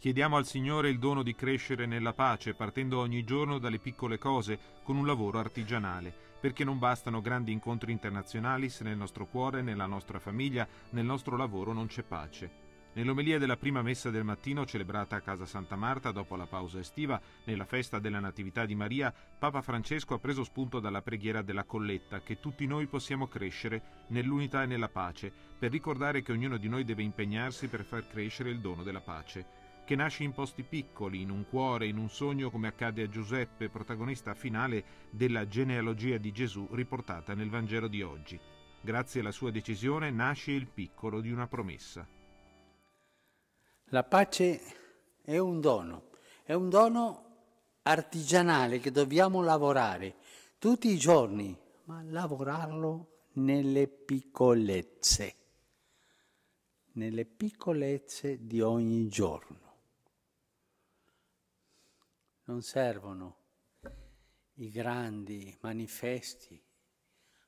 Chiediamo al Signore il dono di crescere nella pace, partendo ogni giorno dalle piccole cose, con un lavoro artigianale, perché non bastano grandi incontri internazionali se nel nostro cuore, nella nostra famiglia, nel nostro lavoro non c'è pace. Nell'omelia della prima messa del mattino celebrata a casa Santa Marta dopo la pausa estiva, nella festa della Natività di Maria, Papa Francesco ha preso spunto dalla preghiera della colletta che tutti noi possiamo crescere nell'unità e nella pace, per ricordare che ognuno di noi deve impegnarsi per far crescere il dono della pace che nasce in posti piccoli, in un cuore, in un sogno come accade a Giuseppe, protagonista finale della genealogia di Gesù riportata nel Vangelo di oggi. Grazie alla sua decisione nasce il piccolo di una promessa. La pace è un dono, è un dono artigianale che dobbiamo lavorare tutti i giorni, ma lavorarlo nelle piccolezze, nelle piccolezze di ogni giorno. Non servono i grandi manifesti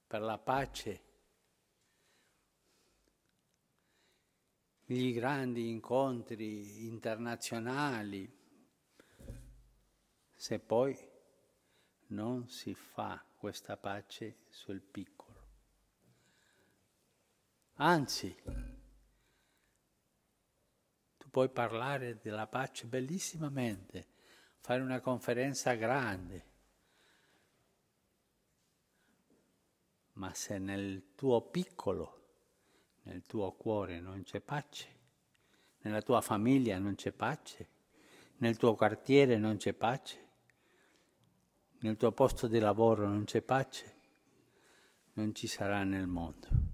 per la pace, gli grandi incontri internazionali, se poi non si fa questa pace sul piccolo. Anzi, tu puoi parlare della pace bellissimamente fare una conferenza grande, ma se nel tuo piccolo, nel tuo cuore non c'è pace, nella tua famiglia non c'è pace, nel tuo quartiere non c'è pace, nel tuo posto di lavoro non c'è pace, non ci sarà nel mondo.